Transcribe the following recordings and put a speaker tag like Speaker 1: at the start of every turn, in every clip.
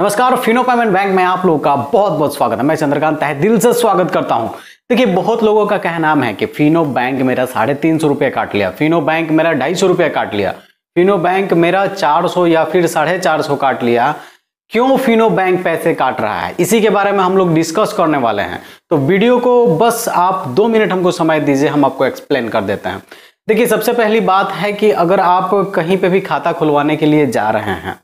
Speaker 1: नमस्कार Fino payment bank में आप लोगों का बहुत बहुत स्वागत है मैं चंद्रकांत तह दिल से स्वागत करता हूं देखिए बहुत लोगों का कहना है कि फिनो बैंक मेरा साढ़े तीन सौ रुपया काट लिया फिनो बैंक मेरा ढाई सौ रुपया काट लिया फिनो बैंक मेरा चार सौ या फिर साढ़े चार सौ काट लिया क्यों फिनो बैंक पैसे काट रहा है इसी के बारे में हम लोग डिस्कस करने वाले हैं तो वीडियो को बस आप दो मिनट हमको समय दीजिए हम आपको एक्सप्लेन कर देते हैं देखिए सबसे पहली बात है कि अगर आप कहीं पे भी खाता खुलवाने के लिए जा रहे हैं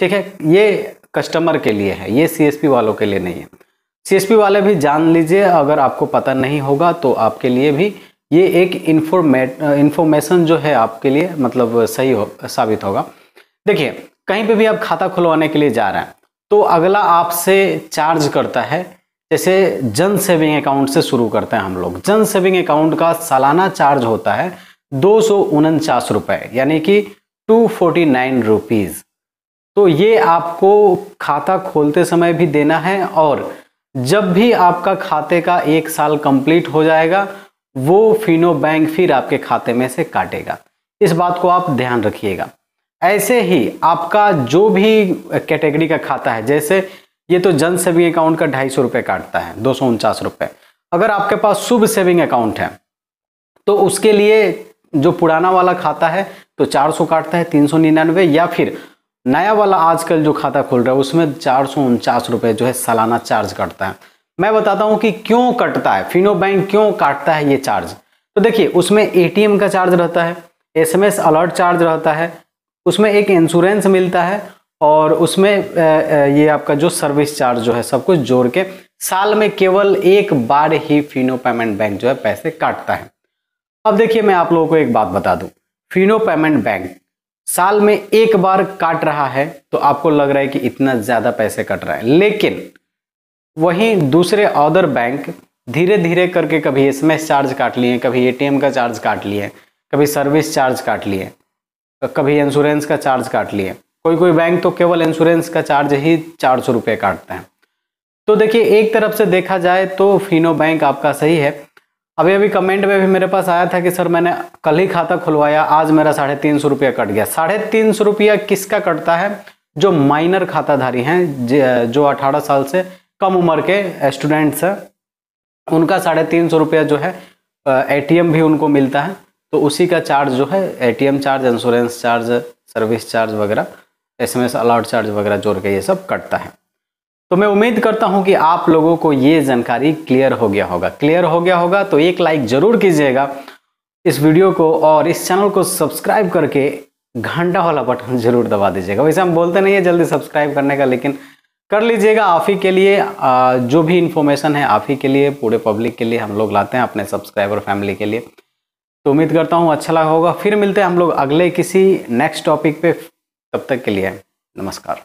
Speaker 1: ठीक है ये कस्टमर के लिए है ये सी वालों के लिए नहीं है सी वाले भी जान लीजिए अगर आपको पता नहीं होगा तो आपके लिए भी ये एक इन्फॉर्मेट इन्फॉर्मेशन जो है आपके लिए मतलब सही हो साबित होगा देखिए कहीं पे भी आप खाता खुलवाने के लिए जा रहे हैं तो अगला आपसे चार्ज करता है जैसे जन सेविंग अकाउंट से शुरू करते हैं हम लोग जन सेविंग अकाउंट का सालाना चार्ज होता है दो सौ यानी कि टू फोर्टी नाइन रुपीज़ तो ये आपको खाता खोलते समय भी देना है और जब भी आपका खाते का एक साल कंप्लीट हो जाएगा वो फिनो बैंक फिर आपके खाते में से काटेगा इस बात को आप ध्यान रखिएगा ऐसे ही आपका जो भी कैटेगरी का खाता है जैसे ये तो जन सेविंग अकाउंट का ढाई सौ रुपये काटता है दो सौ उनचास रुपये अगर आपके पास शुभ सेविंग अकाउंट है तो उसके लिए जो पुराना वाला खाता है तो चार सौ काटता है तीन सौ निन्यानवे या फिर नया वाला आजकल जो खाता खुल रहा है उसमें चार सौ उनचास रुपये जो है सालाना चार्ज कटता है मैं बताता हूँ कि क्यों कटता है फिनो बैंक क्यों काटता है ये चार्ज तो देखिए उसमें ए का चार्ज रहता है एस अलर्ट चार्ज रहता है उसमें एक इंश्योरेंस मिलता है और उसमें ये आपका जो सर्विस चार्ज जो है सब कुछ जोड़ के साल में केवल एक बार ही फिनो पेमेंट बैंक जो है पैसे काटता है अब देखिए मैं आप लोगों को एक बात बता दूं फिनो पेमेंट बैंक साल में एक बार काट रहा है तो आपको लग रहा है कि इतना ज़्यादा पैसे कट रहा है लेकिन वहीं दूसरे अदर बैंक धीरे धीरे करके कभी एस चार्ज काट लिए कभी एटीएम का चार्ज काट लिए कभी सर्विस चार्ज काट लिए कभी इंश्योरेंस का चार्ज काट लिए कोई कोई बैंक तो केवल इंश्योरेंस का चार्ज ही चार सौ रुपये काटते हैं तो देखिए एक तरफ से देखा जाए तो फिनो बैंक आपका सही है अभी अभी कमेंट में भी मेरे पास आया था कि सर मैंने कल ही खाता खुलवाया आज मेरा साढ़े तीन सौ रुपया कट गया साढ़े तीन सौ रुपया किसका कटता है जो माइनर खाताधारी हैं जो अठारह साल से कम उम्र के स्टूडेंट्स हैं उनका साढ़े तीन सौ रुपया जो है एटीएम भी उनको मिलता है तो उसी का चार्ज जो है A charge insurance charge service charge वगैरह एस अलाउड चार्ज वगैरह जोड़ के ये सब कटता है तो मैं उम्मीद करता हूं कि आप लोगों को ये जानकारी क्लियर हो गया होगा क्लियर हो गया होगा तो एक लाइक जरूर कीजिएगा इस वीडियो को और इस चैनल को सब्सक्राइब करके घंटा वाला बटन जरूर दबा दीजिएगा वैसे हम बोलते नहीं है जल्दी सब्सक्राइब करने का लेकिन कर लीजिएगा आप ही के लिए जो भी इन्फॉर्मेशन है आप ही के लिए पूरे पब्लिक के लिए हम लोग लाते हैं अपने सब्सक्राइबर फैमिली के लिए तो उम्मीद करता हूँ अच्छा लगा होगा फिर मिलते हैं हम लोग अगले किसी नेक्स्ट टॉपिक पे तब तक के लिए नमस्कार